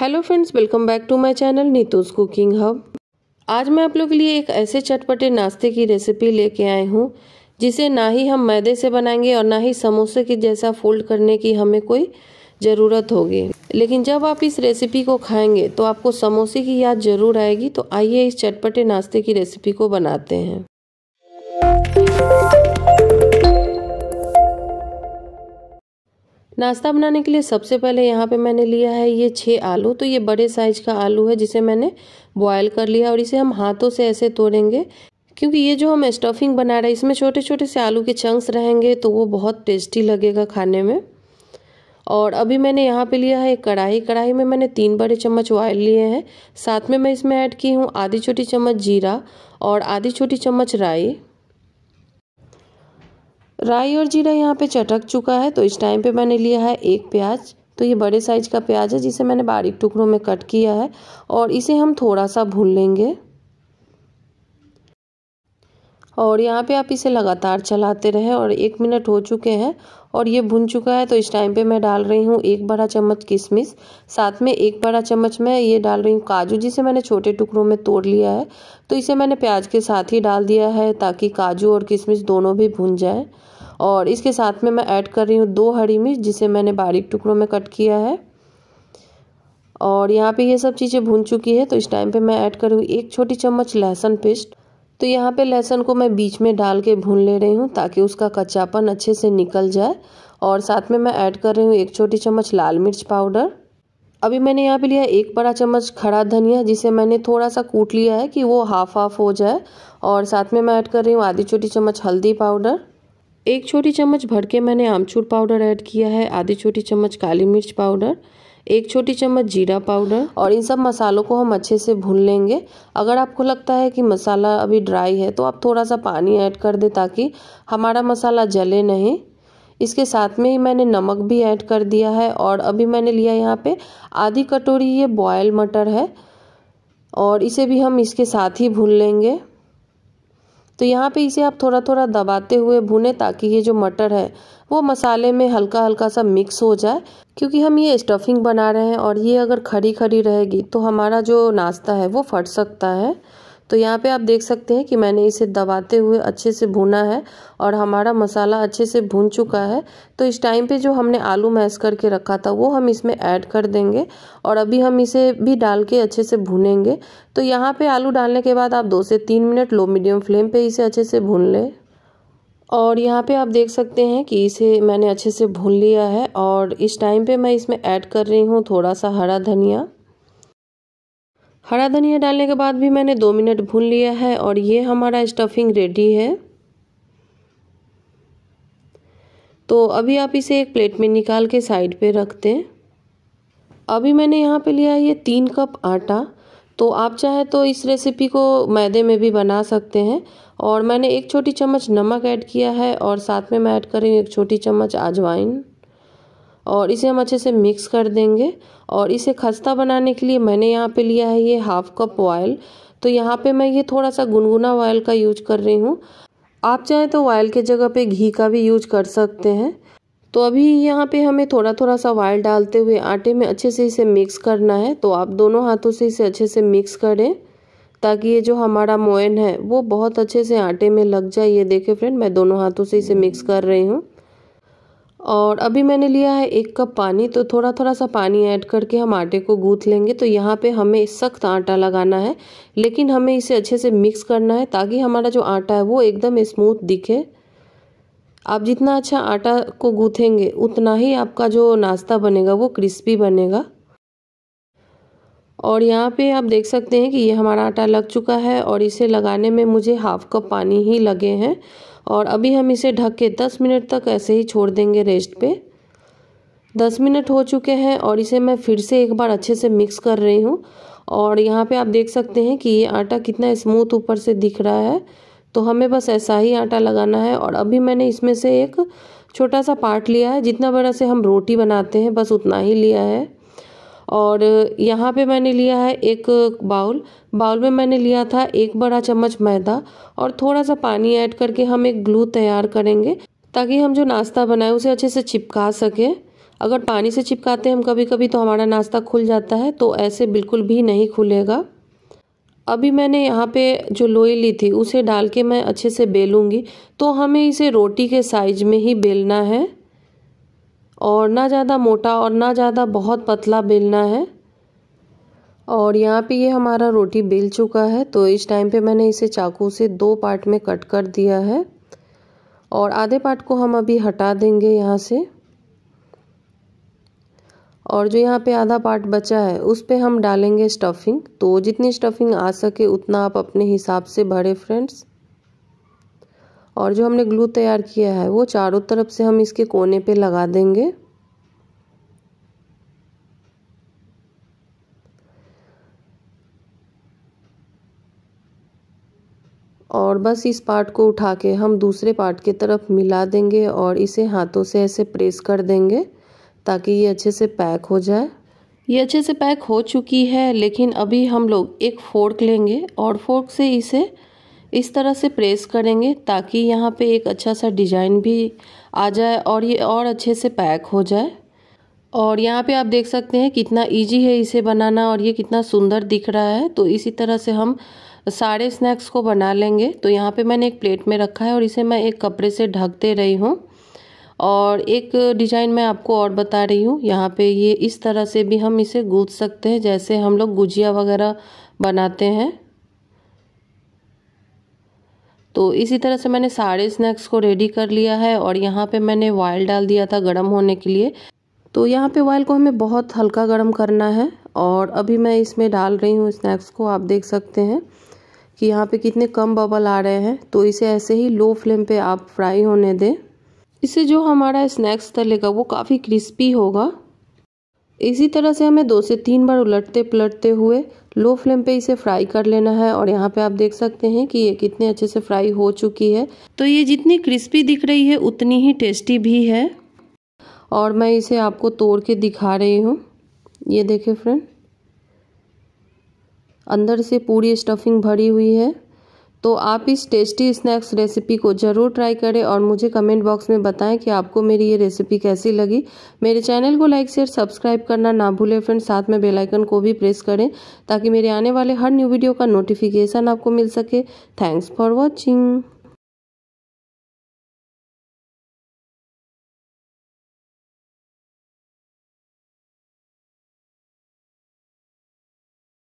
hello friends welcome back to my channel Neetu's cooking hub आज मैं आप लोग के लिए एक ऐसे चटपटे नाश्ते की रेसिपी लेके आए हूँ जिसे ना ही हम मैदे से बनाएंगे और ना ही समोसे की जैसा फोल्ड करने की हमें कोई ज़रूरत होगी लेकिन जब आप इस रेसिपी को खाएंगे तो आपको समोसे की याद ज़रूर आएगी तो आइए इस चटपटे नाश्ते की रेसिपी को बनाते हैं नाश्ता बनाने के लिए सबसे पहले यहाँ पे मैंने लिया है ये छः आलू तो ये बड़े साइज का आलू है जिसे मैंने बॉयल कर लिया और इसे हम हाथों से ऐसे तोड़ेंगे क्योंकि ये जो हम स्टफिंग बना रहे हैं इसमें छोटे छोटे से आलू के चंक्स रहेंगे तो वो बहुत टेस्टी लगेगा खाने में और अभी मैंने यहाँ पे लिया है एक कढ़ाई कढ़ाई में मैंने तीन बड़े चम्मच ऑयल लिए हैं साथ में मैं इसमें ऐड की हूँ आधी छोटी चम्मच जीरा और आधी छोटी चम्मच राई राई और जीरा यहाँ पे चटक चुका है तो इस टाइम पे मैंने लिया है एक प्याज तो ये बड़े साइज का प्याज है जिसे मैंने बारीक टुकड़ों में कट किया है और इसे हम थोड़ा सा भून लेंगे और यहाँ पे आप इसे लगातार चलाते रहें और एक मिनट हो चुके हैं और ये भुन चुका है तो इस टाइम पे मैं डाल रही हूँ एक बड़ा चम्मच किशमिश साथ में एक बड़ा चम्मच मैं ये डाल रही हूँ काजू जिसे मैंने छोटे टुकड़ों में तोड़ लिया है तो इसे मैंने प्याज के साथ ही डाल दिया है ताकि काजू और किशमिश दोनों भी भुन जाए और इसके साथ में मैं ऐड कर रही हूँ दो हरी मिर्च जिसे मैंने बारीक टुकड़ों में कट किया है और यहाँ पे ये सब चीज़ें भून चुकी है तो इस टाइम पे मैं ऐड कर रही हूँ एक छोटी चम्मच लहसुन पेस्ट तो यहाँ पे लहसुन को मैं बीच में डाल के भून ले रही हूँ ताकि उसका कच्चापन अच्छे से निकल जाए और साथ में मैं ऐड कर रही हूँ एक छोटी चम्मच लाल मिर्च पाउडर अभी मैंने यहाँ पे लिया एक बड़ा चम्मच खड़ा धनिया जिसे मैंने थोड़ा सा कूट लिया है कि वो हाफ हाफ हो जाए और साथ में मैं ऐड कर रही हूँ आधी छोटी चम्मच हल्दी पाउडर एक छोटी चम्मच भर के मैंने आमचूर पाउडर ऐड किया है आधी छोटी चम्मच काली मिर्च पाउडर एक छोटी चम्मच जीरा पाउडर और इन सब मसालों को हम अच्छे से भून लेंगे अगर आपको लगता है कि मसाला अभी ड्राई है तो आप थोड़ा सा पानी ऐड कर दें ताकि हमारा मसाला जले नहीं इसके साथ में ही मैंने नमक भी ऐड कर दिया है और अभी मैंने लिया यहाँ पे आधी कटोरी ये बॉयल मटर है और इसे भी हम इसके साथ ही भून लेंगे तो यहाँ पे इसे आप थोड़ा थोड़ा दबाते हुए भुने ताकि ये जो मटर है वो मसाले में हल्का हल्का सा मिक्स हो जाए क्योंकि हम ये स्टफिंग बना रहे हैं और ये अगर खड़ी खड़ी रहेगी तो हमारा जो नाश्ता है वो फट सकता है तो यहाँ पे आप देख सकते हैं कि मैंने इसे दबाते हुए अच्छे से भुना है और हमारा मसाला अच्छे से भून चुका है तो इस टाइम पे जो हमने आलू मैश करके रखा था वो हम इसमें ऐड कर देंगे और अभी हम इसे भी डाल के अच्छे से भूनेंगे तो यहाँ पे आलू डालने के बाद आप दो से तीन मिनट लो मीडियम फ्लेम पर इसे अच्छे से भून लें और यहाँ पे आप देख सकते हैं कि इसे मैंने अच्छे से भून लिया है और इस टाइम पे मैं इसमें ऐड कर रही हूँ थोड़ा सा हरा धनिया हरा धनिया डालने के बाद भी मैंने दो मिनट भून लिया है और ये हमारा स्टफिंग रेडी है तो अभी आप इसे एक प्लेट में निकाल के साइड पे रख दें अभी मैंने यहाँ पे लिया है ये तीन कप आटा तो आप चाहे तो इस रेसिपी को मैदे में भी बना सकते हैं और मैंने एक छोटी चम्मच नमक ऐड किया है और साथ में मैं ऐड करी एक छोटी चम्मच अजवाइन और इसे हम अच्छे से मिक्स कर देंगे और इसे खस्ता बनाने के लिए मैंने यहाँ पे लिया है ये हाफ कप ऑयल तो यहाँ पे मैं ये थोड़ा सा गुनगुना ऑयल का यूज कर रही हूँ आप चाहें तो ऑयल के जगह पे घी का भी यूज कर सकते हैं तो अभी यहाँ पे हमें थोड़ा थोड़ा सा ऑयल डालते हुए आटे में अच्छे से इसे मिक्स करना है तो आप दोनों हाथों से इसे अच्छे से मिक्स करें ताकि ये जो हमारा मोयन है वो बहुत अच्छे से आटे में लग जाए ये देखें फ्रेंड मैं दोनों हाथों से इसे मिक्स कर रही हूँ और अभी मैंने लिया है एक कप पानी तो थोड़ा थोड़ा सा पानी ऐड करके हम आटे को गूँथ लेंगे तो यहाँ पे हमें सख्त आटा लगाना है लेकिन हमें इसे अच्छे से मिक्स करना है ताकि हमारा जो आटा है वो एकदम स्मूथ दिखे आप जितना अच्छा आटा को गूँथेंगे उतना ही आपका जो नाश्ता बनेगा वो क्रिस्पी बनेगा और यहाँ पे आप देख सकते हैं कि ये हमारा आटा लग चुका है और इसे लगाने में मुझे हाफ़ कप पानी ही लगे हैं और अभी हम इसे ढक के 10 मिनट तक ऐसे ही छोड़ देंगे रेस्ट पे 10 मिनट हो चुके हैं और इसे मैं फिर से एक बार अच्छे से मिक्स कर रही हूँ और यहाँ पे आप देख सकते हैं कि ये आटा कितना स्मूथ ऊपर से दिख रहा है तो हमें बस ऐसा ही आटा लगाना है और अभी मैंने इसमें से एक छोटा सा पार्ट लिया है जितना बड़ा से हम रोटी बनाते हैं बस उतना ही लिया है और यहाँ पे मैंने लिया है एक बाउल बाउल में मैंने लिया था एक बड़ा चम्मच मैदा और थोड़ा सा पानी ऐड करके हम एक ग्लू तैयार करेंगे ताकि हम जो नाश्ता बनाए उसे अच्छे से चिपका सकें अगर पानी से चिपकाते हैं हम कभी कभी तो हमारा नाश्ता खुल जाता है तो ऐसे बिल्कुल भी नहीं खुलेगा अभी मैंने यहाँ पे जो लोई ली थी उसे डाल के मैं अच्छे से बेलूँगी तो हमें इसे रोटी के साइज में ही बेलना है और ना ज़्यादा मोटा और ना ज़्यादा बहुत पतला बेलना है और यहाँ पे ये हमारा रोटी बेल चुका है तो इस टाइम पे मैंने इसे चाकू से दो पार्ट में कट कर दिया है और आधे पार्ट को हम अभी हटा देंगे यहाँ से और जो यहाँ पे आधा पार्ट बचा है उस पर हम डालेंगे स्टफिंग तो जितनी स्टफिंग आ सके उतना आप अपने हिसाब से भरे फ्रेंड्स और जो हमने ग्लू तैयार किया है वो चारों तरफ से हम इसके कोने पे लगा देंगे और बस इस पार्ट को उठा के हम दूसरे पार्ट की तरफ मिला देंगे और इसे हाथों से ऐसे प्रेस कर देंगे ताकि ये अच्छे से पैक हो जाए ये अच्छे से पैक हो चुकी है लेकिन अभी हम लोग एक फोर्क लेंगे और फोर्क से इसे इस तरह से प्रेस करेंगे ताकि यहाँ पे एक अच्छा सा डिजाइन भी आ जाए और ये और अच्छे से पैक हो जाए और यहाँ पे आप देख सकते हैं कितना इजी है इसे बनाना और ये कितना सुंदर दिख रहा है तो इसी तरह से हम सारे स्नैक्स को बना लेंगे तो यहाँ पे मैंने एक प्लेट में रखा है और इसे मैं एक कपड़े से ढकते रही हूँ और एक डिजाइन मैं आपको और बता रही हूँ यहाँ पे ये इस तरह से भी हम इसे गूँज सकते हैं जैसे हम लोग गुजिया वगैरह बनाते हैं तो इसी तरह से मैंने सारे स्नैक्स को रेडी कर लिया है और यहाँ पे मैंने वॉयल डाल दिया था गर्म होने के लिए तो यहाँ पे वॉयल को हमें बहुत हल्का गर्म करना है और अभी मैं इसमें डाल रही हूँ स्नैक्स को आप देख सकते हैं कि यहाँ पे कितने कम बबल आ रहे हैं तो इसे ऐसे ही लो फ्लेम पे आप फ्राई होने दें इससे जो हमारा स्नैक्स तलेगा वो काफ़ी क्रिस्पी होगा इसी तरह से हमें दो से तीन बार उलटते पलटते हुए लो फ्लेम पे इसे फ्राई कर लेना है और यहाँ पे आप देख सकते हैं कि ये कितने अच्छे से फ्राई हो चुकी है तो ये जितनी क्रिस्पी दिख रही है उतनी ही टेस्टी भी है और मैं इसे आपको तोड़ के दिखा रही हूँ ये देखे फ्रेंड अंदर से पूरी स्टफिंग भरी हुई है तो आप इस टेस्टी स्नैक्स रेसिपी को ज़रूर ट्राई करें और मुझे कमेंट बॉक्स में बताएं कि आपको मेरी ये रेसिपी कैसी लगी मेरे चैनल को लाइक शेयर सब्सक्राइब करना ना भूलें फ्रेंड्स साथ में बेल आइकन को भी प्रेस करें ताकि मेरे आने वाले हर न्यू वीडियो का नोटिफिकेशन आपको मिल सके थैंक्स फॉर वॉचिंग